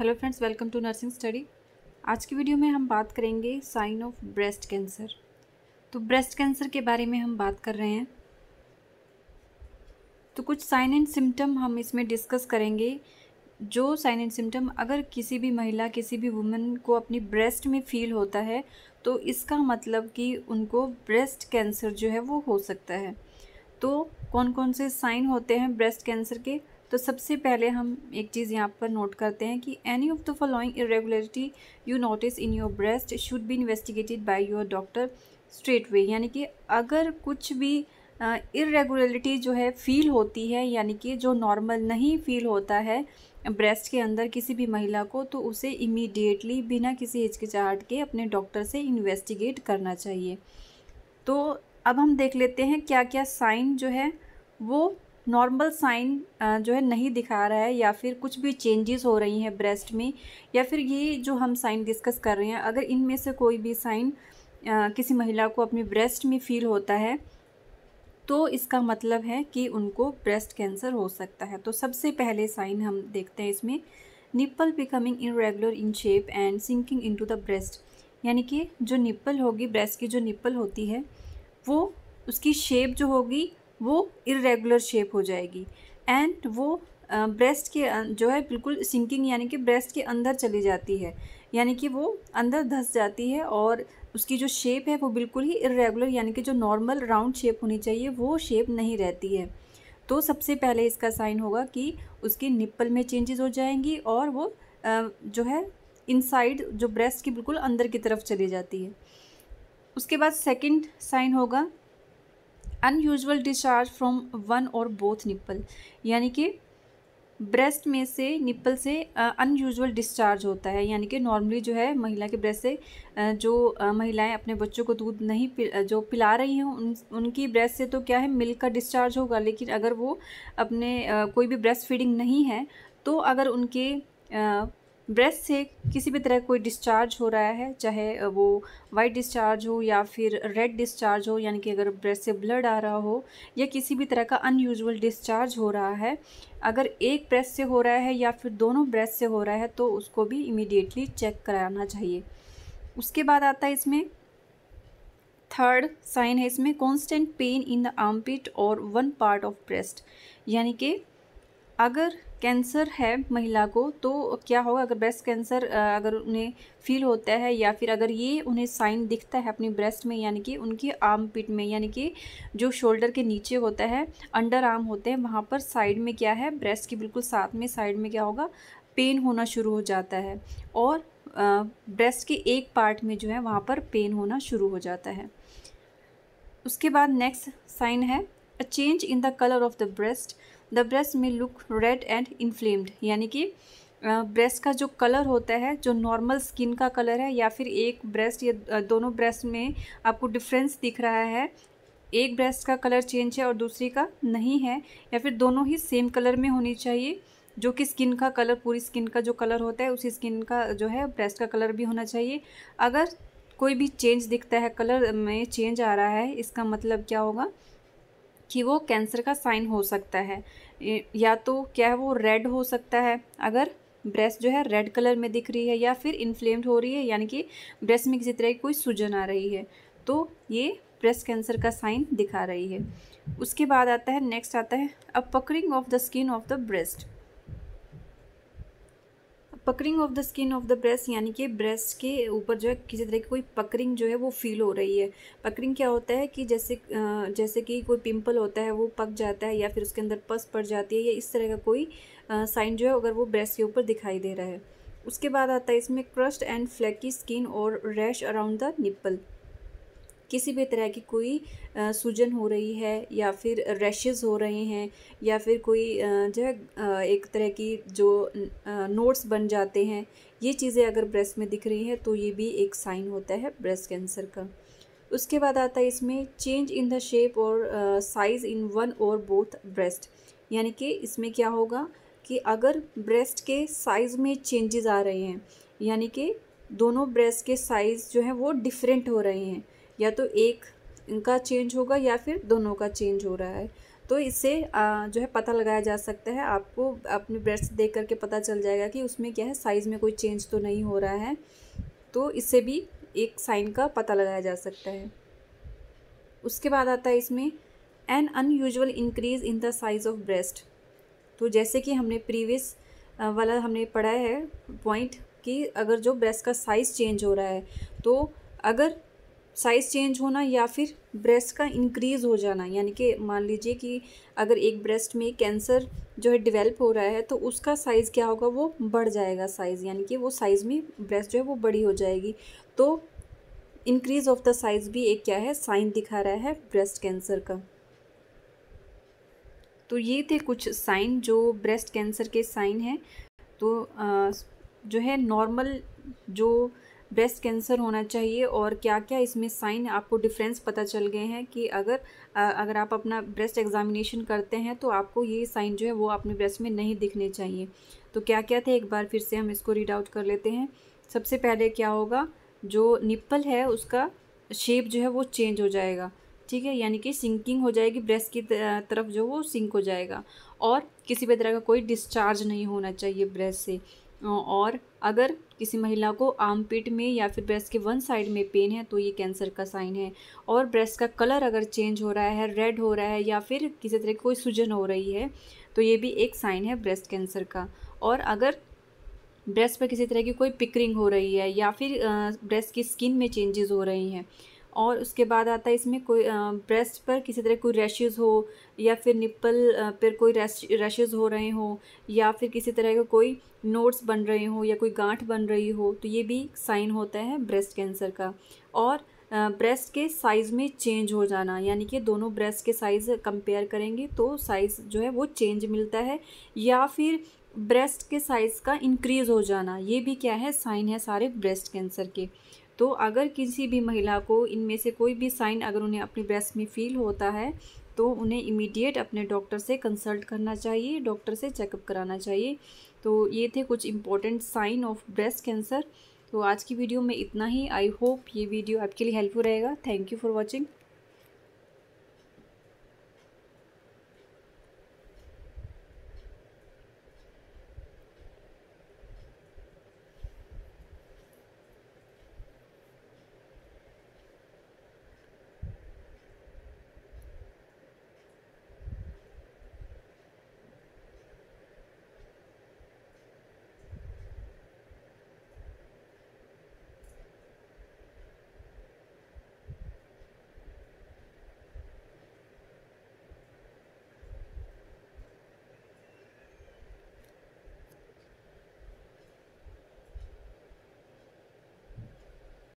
hello friends welcome to nursing study आज की video में हम बात करेंगे साइन ऑफ ब्रेस्ट कैंसर तो ब्रेस्ट कैंसर के बारे में हम बात कर रहे हैं तो कुछ साइन एंड सिम्टम हम इसमें डिस्कस करेंगे जो साइन एंड सिम्टम अगर किसी भी महिला किसी भी वुमेन को अपनी ब्रेस्ट में फील होता है तो इसका मतलब कि उनको ब्रेस्ट कैंसर जो है वो हो सकता है तो कौन कौन से साइन होते हैं ब्रेस्ट कैंसर के तो सबसे पहले हम एक चीज़ यहाँ पर नोट करते हैं कि any of the following irregularity you notice in your breast should be investigated by your doctor straightaway यानी कि अगर कुछ भी इरेगुलरिटी uh, जो है फील होती है यानी कि जो नॉर्मल नहीं फील होता है ब्रेस्ट के अंदर किसी भी महिला को तो उसे इमीडिएटली बिना किसी हिचकिचाहट के अपने डॉक्टर से इन्वेस्टिगेट करना चाहिए तो अब हम देख लेते हैं क्या क्या साइन जो है वो नॉर्मल साइन जो है नहीं दिखा रहा है या फिर कुछ भी चेंजेस हो रही हैं ब्रेस्ट में या फिर ये जो हम साइन डिस्कस कर रहे हैं अगर इनमें से कोई भी साइन किसी महिला को अपनी ब्रेस्ट में फील होता है तो इसका मतलब है कि उनको ब्रेस्ट कैंसर हो सकता है तो सबसे पहले साइन हम देखते हैं इसमें nipple becoming irregular in shape and sinking into the breast यानी कि जो निप्पल होगी ब्रेस्ट की जो निप्पल होती है वो उसकी शेप जो होगी वो इरेगुलर शेप हो जाएगी एंड वो ब्रेस्ट के जो है बिल्कुल सिंकिंग यानी कि ब्रेस्ट के अंदर चली जाती है यानी कि वो अंदर धंस जाती है और उसकी जो शेप है वो बिल्कुल ही इरेगुलर यानी कि जो नॉर्मल राउंड शेप होनी चाहिए वो शेप नहीं रहती है तो सबसे पहले इसका साइन होगा कि उसकी निप्पल में चेंजेस हो जाएंगी और वो जो है इनसाइड जो ब्रेस्ट की बिल्कुल अंदर की तरफ चली जाती है उसके बाद सेकंड साइन होगा अनयूजल डिस्चार्ज फ्रॉम वन और बोथ निप्पल यानी कि ब्रेस्ट में से निप्पल से अनयूजल डिस्चार्ज होता है यानी कि नॉर्मली जो है महिला के ब्रेस्ट से जो महिलाएं अपने बच्चों को दूध नहीं पिल, जो पिला रही हैं उन उनकी ब्रेस्ट से तो क्या है मिल्क का डिस्चार्ज होगा लेकिन अगर वो अपने कोई भी ब्रेस्ट फीडिंग नहीं है तो अगर उनके ब्रेस्ट से किसी भी तरह कोई डिस्चार्ज हो रहा है चाहे वो वाइट डिस्चार्ज हो या फिर रेड डिस्चार्ज हो यानी कि अगर ब्रेस्ट से ब्लड आ रहा हो या किसी भी तरह का अनयूजुअल डिस्चार्ज हो रहा है अगर एक ब्रेस्ट से हो रहा है या फिर दोनों ब्रेस्ट से हो रहा है तो उसको भी इमीडिएटली चेक कराना चाहिए उसके बाद आता है इसमें थर्ड साइन है इसमें constant pain in the armpit और वन पार्ट ऑफ ब्रेस्ट यानी कि अगर कैंसर है महिला को तो क्या होगा अगर ब्रेस्ट कैंसर अगर उन्हें फील होता है या फिर अगर ये उन्हें साइन दिखता है अपनी ब्रेस्ट में यानी कि उनके आर्म पिट में यानी कि जो शोल्डर के नीचे होता है अंडर आर्म होते हैं वहाँ पर साइड में क्या है ब्रेस्ट के बिल्कुल साथ में साइड में क्या होगा पेन होना शुरू हो जाता है और ब्रेस्ट के एक पार्ट में जो है वहाँ पर पेन होना शुरू हो जाता है उसके बाद नेक्स्ट साइन है a change in the colour of the breast the breast में लुक रेड एंड इन्फ्लेम्ड यानी कि ब्रेस्ट का जो कलर होता है जो नॉर्मल स्किन का कलर है या फिर एक ब्रेस्ट या दोनों ब्रेस्ट में आपको डिफरेंस दिख रहा है एक ब्रेस्ट का कलर चेंज है और दूसरी का नहीं है या फिर दोनों ही सेम कलर में होनी चाहिए जो कि स्किन का कलर पूरी स्किन का जो कलर होता है उसी स्किन का जो है ब्रेस्ट का कलर भी होना चाहिए अगर कोई भी चेंज दिखता है कलर में चेंज आ रहा है इसका मतलब क्या होगा कि वो कैंसर का साइन हो सकता है या तो क्या है वो रेड हो सकता है अगर ब्रेस्ट जो है रेड कलर में दिख रही है या फिर इन्फ्लेम्ड हो रही है यानी कि ब्रेस्ट में किसी तरह की कोई सूजन आ रही है तो ये ब्रेस्ट कैंसर का साइन दिखा रही है उसके बाद आता है नेक्स्ट आता है a puckering of the skin of the breast puckering of the skin of the breast यानी कि ब्रेस्ट के ऊपर जो है किसी तरह की कोई पकरिंग जो है वो फील हो रही है पकरिंग क्या होता है कि जैसे जैसे कि कोई पिंपल होता है वो पक जाता है या फिर उसके अंदर पस पड़ जाती है या इस तरह का कोई साइन जो है अगर वो ब्रेस्ट के ऊपर दिखाई दे रहा है उसके बाद आता है इसमें क्रस्ट एंड फ्लैकी स्किन और रैश अराउंड द निप्पल किसी भी तरह की कोई सूजन हो रही है या फिर रैशेज़ हो रहे हैं या फिर कोई जो है एक तरह की जो नोट्स बन जाते हैं ये चीज़ें अगर ब्रेस्ट में दिख रही हैं तो ये भी एक साइन होता है ब्रेस्ट कैंसर का उसके बाद आता है इसमें चेंज इन द शेप और साइज़ इन वन और बोथ ब्रेस्ट यानी कि इसमें क्या होगा कि अगर ब्रेस्ट के साइज़ में चेंजेस आ रहे हैं यानी कि दोनों ब्रेस्ट के साइज़ जो हैं वो डिफरेंट हो रहे हैं या तो एक इनका चेंज होगा या फिर दोनों का चेंज हो रहा है तो इससे जो है पता लगाया जा सकता है आपको अपने ब्रेस्ट देख करके पता चल जाएगा कि उसमें क्या है साइज़ में कोई चेंज तो नहीं हो रहा है तो इससे भी एक साइन का पता लगाया जा सकता है उसके बाद आता है इसमें an unusual increase in the size of breast तो जैसे कि हमने प्रीवियस वाला हमने पढ़ा है पॉइंट कि अगर जो ब्रेस्ट का साइज़ चेंज हो रहा है तो अगर साइज़ चेंज होना या फिर ब्रेस्ट का इंक्रीज़ हो जाना यानी कि मान लीजिए कि अगर एक ब्रेस्ट में कैंसर जो है डेवलप हो रहा है तो उसका साइज़ क्या होगा वो बढ़ जाएगा साइज़ यानी कि वो साइज़ में ब्रेस्ट जो है वो बड़ी हो जाएगी तो इंक्रीज़ ऑफ द साइज़ भी एक क्या है साइन दिखा रहा है ब्रेस्ट कैंसर का तो ये थे कुछ साइन जो ब्रेस्ट कैंसर के साइन हैं तो आ, जो है नॉर्मल जो ब्रेस्ट कैंसर होना चाहिए और क्या क्या इसमें साइन आपको डिफरेंस पता चल गए हैं कि अगर अगर आप अपना ब्रेस्ट एग्जामिनेशन करते हैं तो आपको ये साइन जो है वो अपने ब्रेस्ट में नहीं दिखने चाहिए तो क्या क्या थे एक बार फिर से हम इसको रीड आउट कर लेते हैं सबसे पहले क्या होगा जो निप्पल है उसका शेप जो है वो चेंज हो जाएगा ठीक है यानी कि सिंकिंग हो जाएगी ब्रेस्ट की तरफ जो वो सिंक हो जाएगा और किसी भी तरह का कोई डिस्चार्ज नहीं होना चाहिए ब्रेस्ट से और अगर किसी महिला को आर्म पिट में या फिर ब्रेस्ट के वन साइड में पेन है तो ये कैंसर का साइन है और ब्रेस्ट का कलर अगर चेंज हो रहा है रेड हो रहा है या फिर किसी तरह की कोई सूजन हो रही है तो ये भी एक साइन है ब्रेस्ट कैंसर का और अगर ब्रेस्ट पर किसी तरह की कोई पिकरिंग हो रही है या फिर ब्रेस्ट की स्किन में चेंजेस हो रही हैं और उसके बाद आता है इसमें कोई ब्रेस्ट पर किसी तरह कोई रैशेज़ हो या फिर निप्पल पर कोई रैशेज़ हो रहे हो या फिर किसी तरह का कोई नोट्स बन रहे हो या कोई गांठ बन रही हो तो ये भी साइन होता है ब्रेस्ट कैंसर का और ब्रेस्ट के साइज़ में चेंज हो जाना यानी कि दोनों ब्रेस्ट के साइज़ कंपेयर करेंगे तो साइज़ जो है वो चेंज मिलता है या फिर ब्रेस्ट के साइज़ का इंक्रीज़ हो जाना ये भी क्या है साइन है सारे ब्रेस्ट कैंसर के तो अगर किसी भी महिला को इनमें से कोई भी साइन अगर उन्हें अपने ब्रेस्ट में फील होता है तो उन्हें इमीडिएट अपने डॉक्टर से कंसल्ट करना चाहिए डॉक्टर से चेकअप कराना चाहिए तो ये थे कुछ important sign of breast cancer तो आज की वीडियो में इतना ही आई होप ये वीडियो आपके लिए हेल्पफुल रहेगा थैंक यू फॉर वॉचिंग